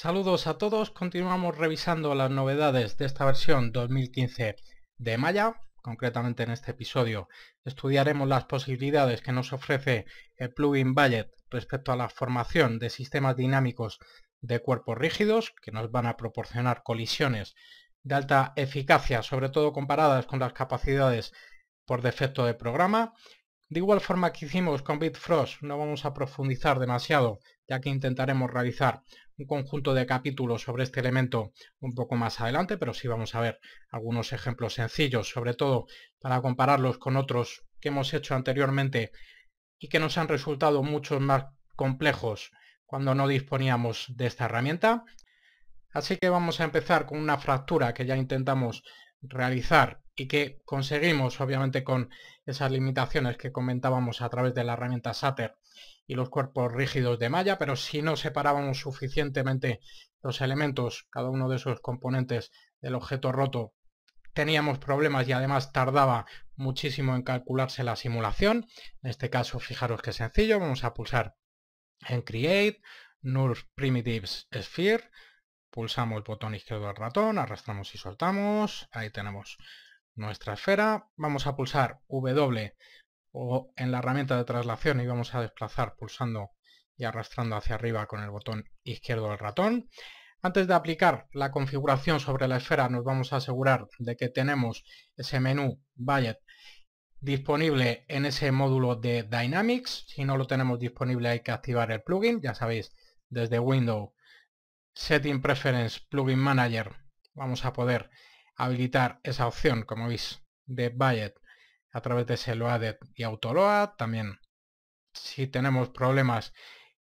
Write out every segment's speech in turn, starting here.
Saludos a todos, continuamos revisando las novedades de esta versión 2015 de Maya, concretamente en este episodio estudiaremos las posibilidades que nos ofrece el plugin ballet respecto a la formación de sistemas dinámicos de cuerpos rígidos que nos van a proporcionar colisiones de alta eficacia, sobre todo comparadas con las capacidades por defecto de programa. De igual forma que hicimos con Bitfrost, no vamos a profundizar demasiado, ya que intentaremos realizar un conjunto de capítulos sobre este elemento un poco más adelante, pero sí vamos a ver algunos ejemplos sencillos, sobre todo para compararlos con otros que hemos hecho anteriormente y que nos han resultado mucho más complejos cuando no disponíamos de esta herramienta. Así que vamos a empezar con una fractura que ya intentamos realizar y que conseguimos obviamente con esas limitaciones que comentábamos a través de la herramienta SATER y los cuerpos rígidos de malla, pero si no separábamos suficientemente los elementos, cada uno de esos componentes del objeto roto, teníamos problemas y además tardaba muchísimo en calcularse la simulación. En este caso, fijaros que sencillo, vamos a pulsar en Create, Null Primitives Sphere, pulsamos el botón izquierdo del ratón, arrastramos y soltamos, ahí tenemos nuestra esfera, vamos a pulsar W o en la herramienta de traslación y vamos a desplazar pulsando y arrastrando hacia arriba con el botón izquierdo del ratón. Antes de aplicar la configuración sobre la esfera nos vamos a asegurar de que tenemos ese menú ballet disponible en ese módulo de Dynamics. Si no lo tenemos disponible hay que activar el plugin, ya sabéis, desde Windows Setting Preference Plugin Manager vamos a poder habilitar esa opción, como veis, de ballet a través de Loaded y AutoLOAD. También si tenemos problemas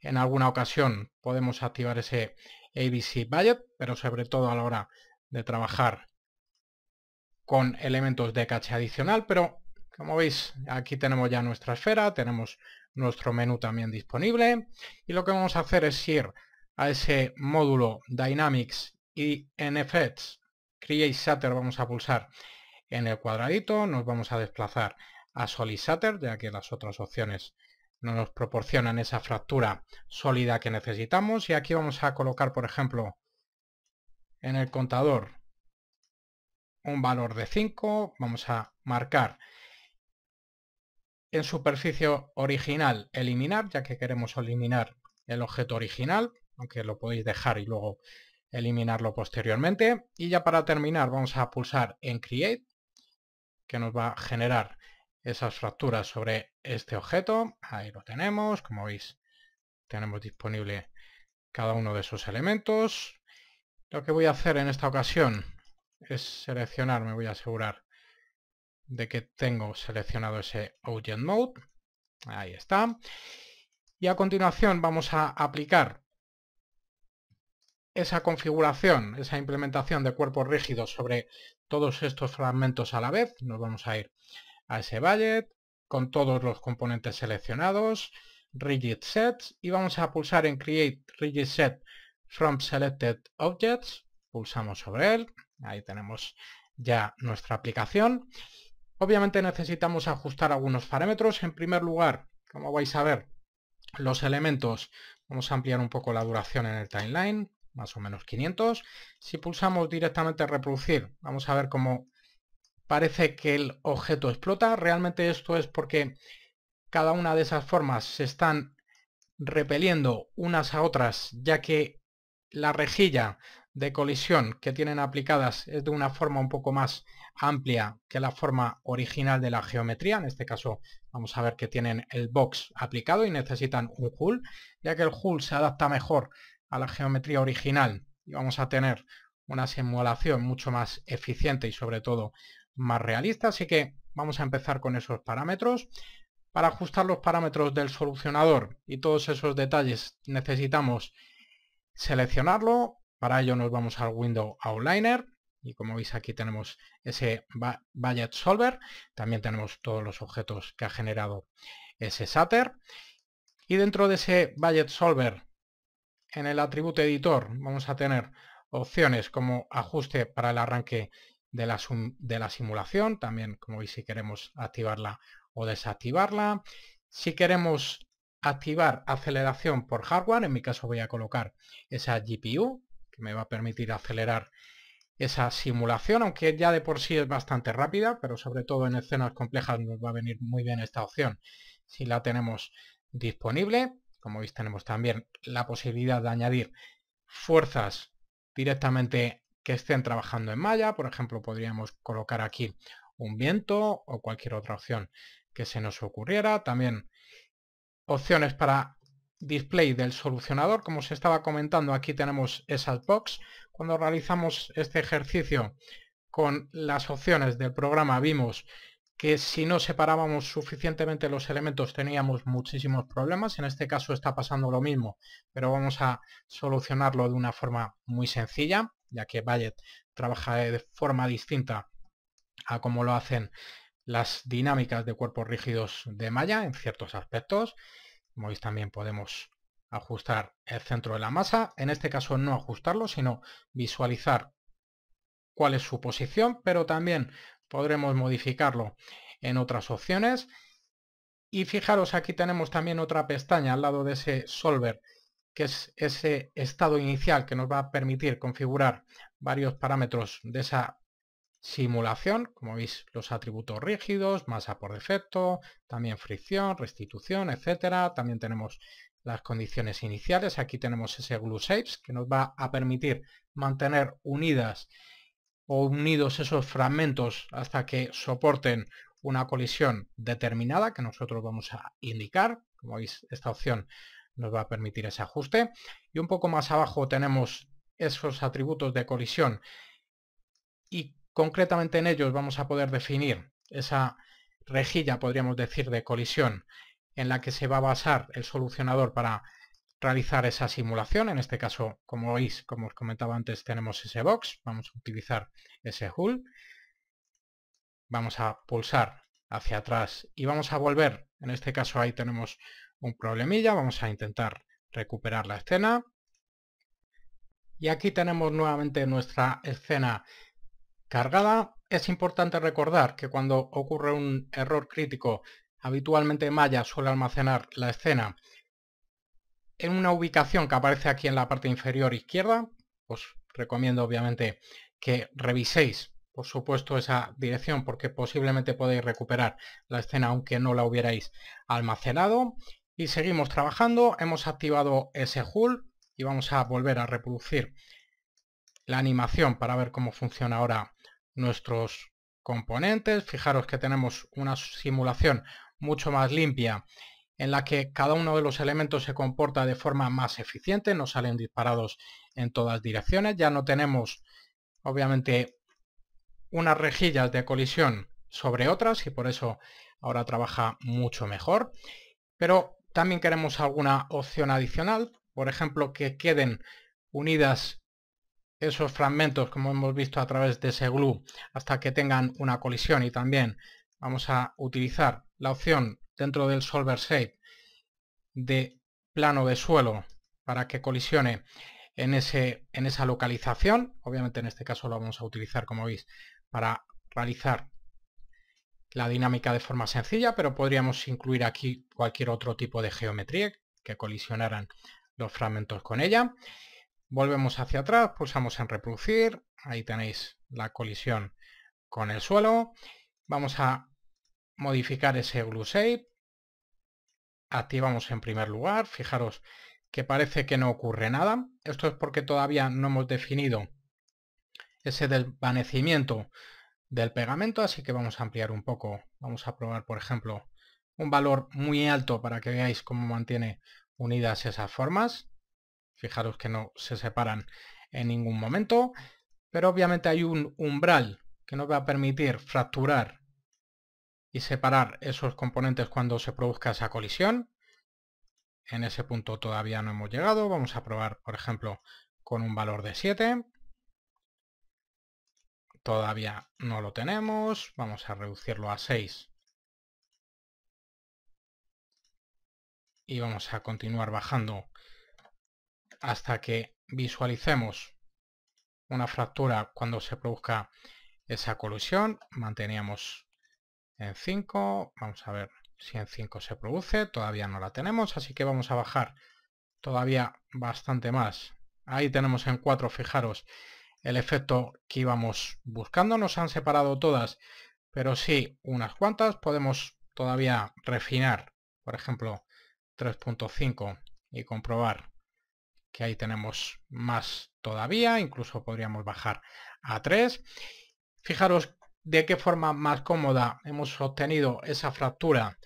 en alguna ocasión podemos activar ese ABC Budget, pero sobre todo a la hora de trabajar con elementos de caché adicional, pero como veis aquí tenemos ya nuestra esfera, tenemos nuestro menú también disponible y lo que vamos a hacer es ir a ese módulo Dynamics y en Effects Create Shutter vamos a pulsar en el cuadradito nos vamos a desplazar a Solid ya que las otras opciones no nos proporcionan esa fractura sólida que necesitamos. Y aquí vamos a colocar, por ejemplo, en el contador un valor de 5. Vamos a marcar en superficie original eliminar, ya que queremos eliminar el objeto original, aunque lo podéis dejar y luego eliminarlo posteriormente. Y ya para terminar vamos a pulsar en Create que nos va a generar esas fracturas sobre este objeto. Ahí lo tenemos, como veis tenemos disponible cada uno de esos elementos. Lo que voy a hacer en esta ocasión es seleccionar, me voy a asegurar de que tengo seleccionado ese Object Mode. Ahí está. Y a continuación vamos a aplicar esa configuración, esa implementación de cuerpos rígidos sobre todos estos fragmentos a la vez, nos vamos a ir a ese budget con todos los componentes seleccionados, rigid sets y vamos a pulsar en create rigid set from selected objects, pulsamos sobre él, ahí tenemos ya nuestra aplicación. Obviamente necesitamos ajustar algunos parámetros, en primer lugar, como vais a ver, los elementos, vamos a ampliar un poco la duración en el timeline, más o menos 500. Si pulsamos directamente reproducir, vamos a ver cómo parece que el objeto explota. Realmente esto es porque cada una de esas formas se están repeliendo unas a otras, ya que la rejilla de colisión que tienen aplicadas es de una forma un poco más amplia que la forma original de la geometría. En este caso vamos a ver que tienen el box aplicado y necesitan un hull, ya que el hull se adapta mejor la geometría original y vamos a tener una simulación mucho más eficiente y sobre todo más realista. Así que vamos a empezar con esos parámetros. Para ajustar los parámetros del solucionador y todos esos detalles necesitamos seleccionarlo. Para ello nos vamos al window Outliner y como veis aquí tenemos ese Budget Solver. También tenemos todos los objetos que ha generado ese Satter. Y dentro de ese Budget Solver en el atributo editor vamos a tener opciones como ajuste para el arranque de la, de la simulación, también como si queremos activarla o desactivarla. Si queremos activar aceleración por hardware, en mi caso voy a colocar esa GPU, que me va a permitir acelerar esa simulación, aunque ya de por sí es bastante rápida, pero sobre todo en escenas complejas nos va a venir muy bien esta opción si la tenemos disponible como veis tenemos también la posibilidad de añadir fuerzas directamente que estén trabajando en malla, por ejemplo podríamos colocar aquí un viento o cualquier otra opción que se nos ocurriera, también opciones para display del solucionador, como se estaba comentando aquí tenemos esas box, cuando realizamos este ejercicio con las opciones del programa vimos que si no separábamos suficientemente los elementos teníamos muchísimos problemas. En este caso está pasando lo mismo, pero vamos a solucionarlo de una forma muy sencilla, ya que Bayet trabaja de forma distinta a como lo hacen las dinámicas de cuerpos rígidos de malla en ciertos aspectos. Como veis también podemos ajustar el centro de la masa, en este caso no ajustarlo, sino visualizar cuál es su posición, pero también podremos modificarlo en otras opciones. Y fijaros, aquí tenemos también otra pestaña al lado de ese solver, que es ese estado inicial que nos va a permitir configurar varios parámetros de esa simulación, como veis los atributos rígidos, masa por defecto, también fricción, restitución, etcétera. También tenemos las condiciones iniciales, aquí tenemos ese glue shapes que nos va a permitir mantener unidas o unidos esos fragmentos hasta que soporten una colisión determinada que nosotros vamos a indicar. Como veis, esta opción nos va a permitir ese ajuste. Y un poco más abajo tenemos esos atributos de colisión y concretamente en ellos vamos a poder definir esa rejilla, podríamos decir, de colisión en la que se va a basar el solucionador para realizar esa simulación. En este caso, como veis, como os comentaba antes, tenemos ese box. Vamos a utilizar ese hull. Vamos a pulsar hacia atrás y vamos a volver. En este caso ahí tenemos un problemilla. Vamos a intentar recuperar la escena. Y aquí tenemos nuevamente nuestra escena cargada. Es importante recordar que cuando ocurre un error crítico, habitualmente Maya suele almacenar la escena en una ubicación que aparece aquí en la parte inferior izquierda. Os recomiendo obviamente que reviséis, por supuesto, esa dirección porque posiblemente podéis recuperar la escena aunque no la hubierais almacenado. Y seguimos trabajando, hemos activado ese Hull y vamos a volver a reproducir la animación para ver cómo funciona ahora nuestros componentes. Fijaros que tenemos una simulación mucho más limpia en la que cada uno de los elementos se comporta de forma más eficiente, no salen disparados en todas direcciones, ya no tenemos obviamente unas rejillas de colisión sobre otras y por eso ahora trabaja mucho mejor, pero también queremos alguna opción adicional, por ejemplo que queden unidas esos fragmentos como hemos visto a través de ese glue hasta que tengan una colisión y también vamos a utilizar la opción dentro del solver shape de plano de suelo para que colisione en, ese, en esa localización. Obviamente en este caso lo vamos a utilizar, como veis, para realizar la dinámica de forma sencilla, pero podríamos incluir aquí cualquier otro tipo de geometría que colisionaran los fragmentos con ella. Volvemos hacia atrás, pulsamos en reproducir, ahí tenéis la colisión con el suelo. Vamos a modificar ese glue shape. Activamos en primer lugar, fijaros que parece que no ocurre nada. Esto es porque todavía no hemos definido ese desvanecimiento del pegamento, así que vamos a ampliar un poco. Vamos a probar, por ejemplo, un valor muy alto para que veáis cómo mantiene unidas esas formas. Fijaros que no se separan en ningún momento, pero obviamente hay un umbral que nos va a permitir fracturar y separar esos componentes cuando se produzca esa colisión. En ese punto todavía no hemos llegado. Vamos a probar, por ejemplo, con un valor de 7. Todavía no lo tenemos. Vamos a reducirlo a 6. Y vamos a continuar bajando hasta que visualicemos una fractura cuando se produzca esa colisión. Manteníamos en 5, vamos a ver si en 5 se produce, todavía no la tenemos, así que vamos a bajar todavía bastante más. Ahí tenemos en 4, fijaros, el efecto que íbamos buscando, nos han separado todas, pero sí unas cuantas, podemos todavía refinar, por ejemplo, 3.5 y comprobar que ahí tenemos más todavía, incluso podríamos bajar a 3. Fijaros de qué forma más cómoda hemos obtenido esa fractura,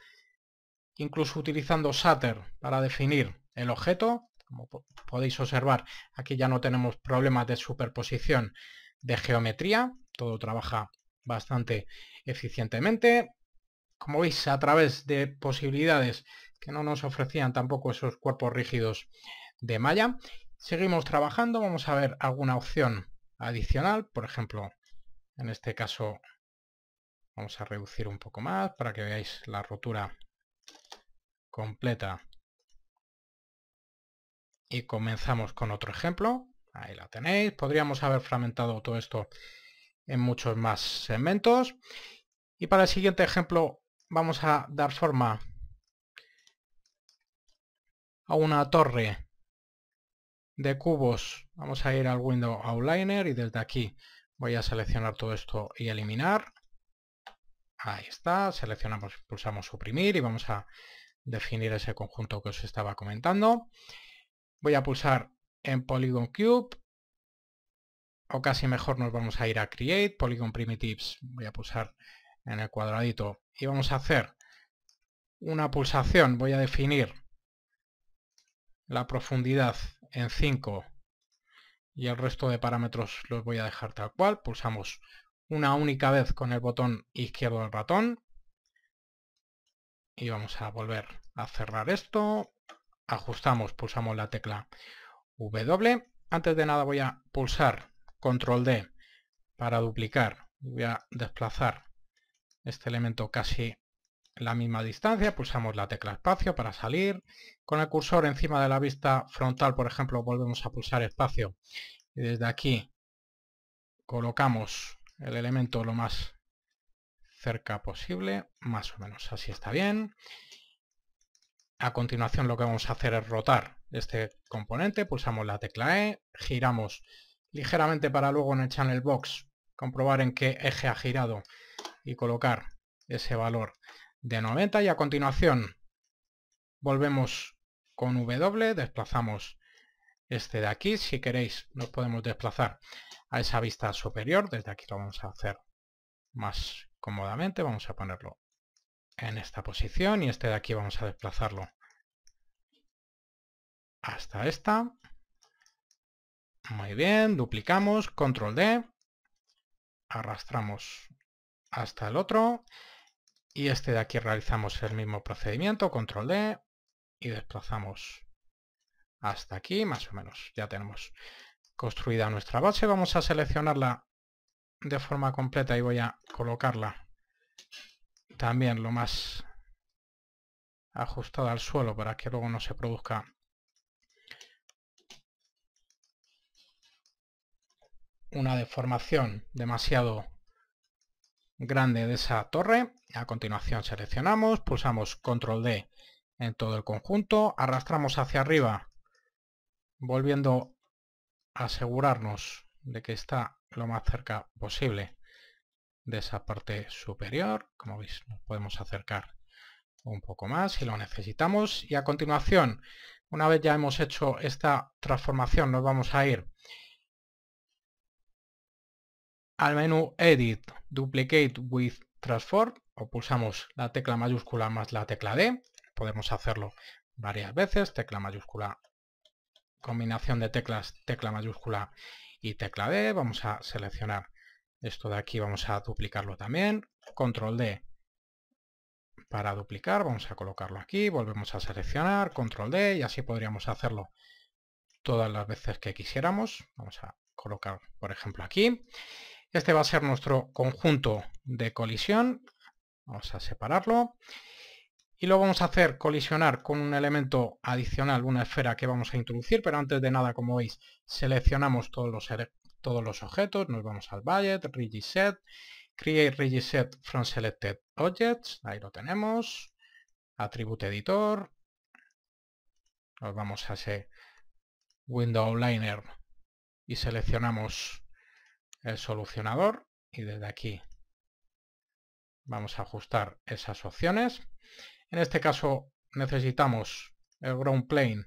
incluso utilizando Satter para definir el objeto. Como podéis observar, aquí ya no tenemos problemas de superposición de geometría, todo trabaja bastante eficientemente. Como veis, a través de posibilidades que no nos ofrecían tampoco esos cuerpos rígidos de malla. Seguimos trabajando, vamos a ver alguna opción adicional, por ejemplo, en este caso vamos a reducir un poco más para que veáis la rotura completa. Y comenzamos con otro ejemplo. Ahí la tenéis. Podríamos haber fragmentado todo esto en muchos más segmentos. Y para el siguiente ejemplo vamos a dar forma a una torre de cubos. Vamos a ir al window outliner y desde aquí Voy a seleccionar todo esto y eliminar. Ahí está, seleccionamos, pulsamos suprimir y vamos a definir ese conjunto que os estaba comentando. Voy a pulsar en Polygon Cube, o casi mejor nos vamos a ir a Create, Polygon Primitives, voy a pulsar en el cuadradito y vamos a hacer una pulsación, voy a definir la profundidad en 5 y el resto de parámetros los voy a dejar tal cual. Pulsamos una única vez con el botón izquierdo del ratón. Y vamos a volver a cerrar esto. Ajustamos, pulsamos la tecla W. Antes de nada voy a pulsar control D para duplicar. Voy a desplazar este elemento casi la misma distancia, pulsamos la tecla espacio para salir. Con el cursor encima de la vista frontal, por ejemplo, volvemos a pulsar espacio. Y desde aquí colocamos el elemento lo más cerca posible, más o menos así está bien. A continuación lo que vamos a hacer es rotar este componente, pulsamos la tecla E, giramos ligeramente para luego en el channel box comprobar en qué eje ha girado y colocar ese valor de 90 y a continuación volvemos con W, desplazamos este de aquí, si queréis nos podemos desplazar a esa vista superior, desde aquí lo vamos a hacer más cómodamente, vamos a ponerlo en esta posición y este de aquí vamos a desplazarlo hasta esta. Muy bien, duplicamos, control D, arrastramos hasta el otro y este de aquí realizamos el mismo procedimiento, control D y desplazamos hasta aquí, más o menos. Ya tenemos construida nuestra base. Vamos a seleccionarla de forma completa y voy a colocarla también lo más ajustada al suelo para que luego no se produzca una deformación demasiado grande de esa torre a continuación seleccionamos, pulsamos control D en todo el conjunto, arrastramos hacia arriba, volviendo a asegurarnos de que está lo más cerca posible de esa parte superior. Como veis, nos podemos acercar un poco más si lo necesitamos. Y a continuación, una vez ya hemos hecho esta transformación, nos vamos a ir al menú Edit, Duplicate with Transform o pulsamos la tecla mayúscula más la tecla D, podemos hacerlo varias veces, tecla mayúscula, combinación de teclas, tecla mayúscula y tecla D, vamos a seleccionar esto de aquí, vamos a duplicarlo también, control D para duplicar, vamos a colocarlo aquí, volvemos a seleccionar, control D y así podríamos hacerlo todas las veces que quisiéramos, vamos a colocar por ejemplo aquí, este va a ser nuestro conjunto de colisión Vamos a separarlo. Y lo vamos a hacer colisionar con un elemento adicional, una esfera que vamos a introducir, pero antes de nada, como veis, seleccionamos todos los, todos los objetos, nos vamos al budget, set create set from selected objects, ahí lo tenemos, atributo editor, nos vamos a ese window liner y seleccionamos el solucionador y desde aquí Vamos a ajustar esas opciones. En este caso necesitamos el ground plane,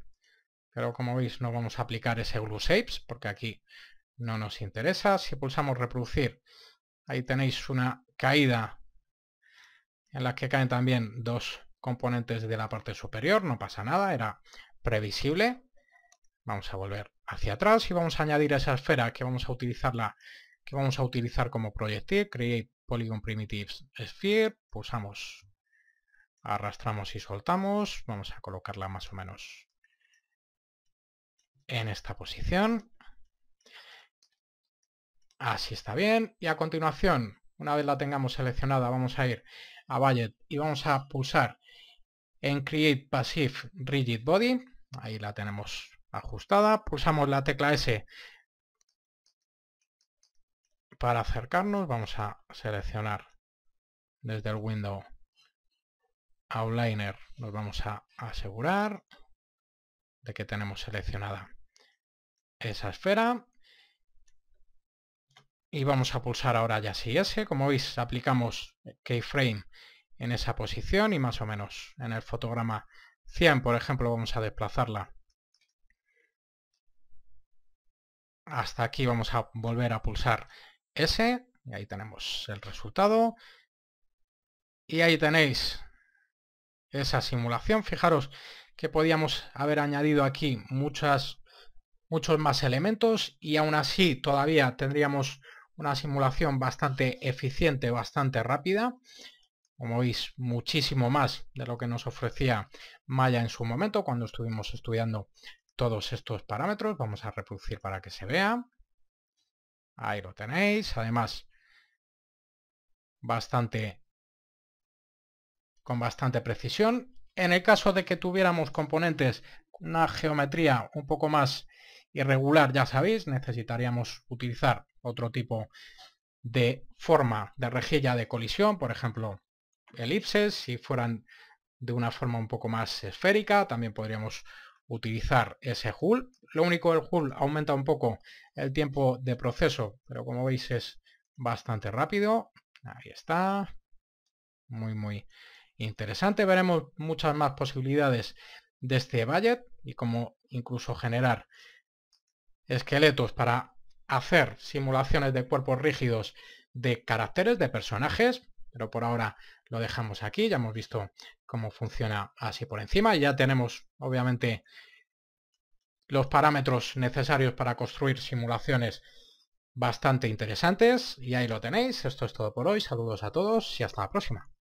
pero como veis no vamos a aplicar ese blue shapes porque aquí no nos interesa. Si pulsamos reproducir, ahí tenéis una caída en la que caen también dos componentes de la parte superior, no pasa nada, era previsible. Vamos a volver hacia atrás y vamos a añadir esa esfera que vamos a utilizarla, que vamos a utilizar como proyectil, create Polygon Primitives Sphere, pulsamos, arrastramos y soltamos, vamos a colocarla más o menos en esta posición. Así está bien, y a continuación, una vez la tengamos seleccionada, vamos a ir a Budget y vamos a pulsar en Create Passive Rigid Body, ahí la tenemos ajustada, pulsamos la tecla S para acercarnos vamos a seleccionar desde el window outliner nos vamos a asegurar de que tenemos seleccionada esa esfera y vamos a pulsar ahora ya si S como veis aplicamos keyframe en esa posición y más o menos en el fotograma 100 por ejemplo vamos a desplazarla hasta aquí vamos a volver a pulsar y ahí tenemos el resultado. Y ahí tenéis esa simulación. Fijaros que podíamos haber añadido aquí muchas, muchos más elementos y aún así todavía tendríamos una simulación bastante eficiente, bastante rápida. Como veis, muchísimo más de lo que nos ofrecía Maya en su momento cuando estuvimos estudiando todos estos parámetros. Vamos a reproducir para que se vea. Ahí lo tenéis. Además, bastante con bastante precisión. En el caso de que tuviéramos componentes una geometría un poco más irregular, ya sabéis, necesitaríamos utilizar otro tipo de forma de rejilla de colisión, por ejemplo, elipses, si fueran de una forma un poco más esférica, también podríamos utilizar ese hull. Lo único, el hull aumenta un poco el tiempo de proceso, pero como veis es bastante rápido. Ahí está. Muy, muy interesante. Veremos muchas más posibilidades de este budget y como incluso generar esqueletos para hacer simulaciones de cuerpos rígidos de caracteres, de personajes, pero por ahora lo dejamos aquí, ya hemos visto cómo funciona así por encima. Ya tenemos, obviamente, los parámetros necesarios para construir simulaciones bastante interesantes. Y ahí lo tenéis. Esto es todo por hoy. Saludos a todos y hasta la próxima.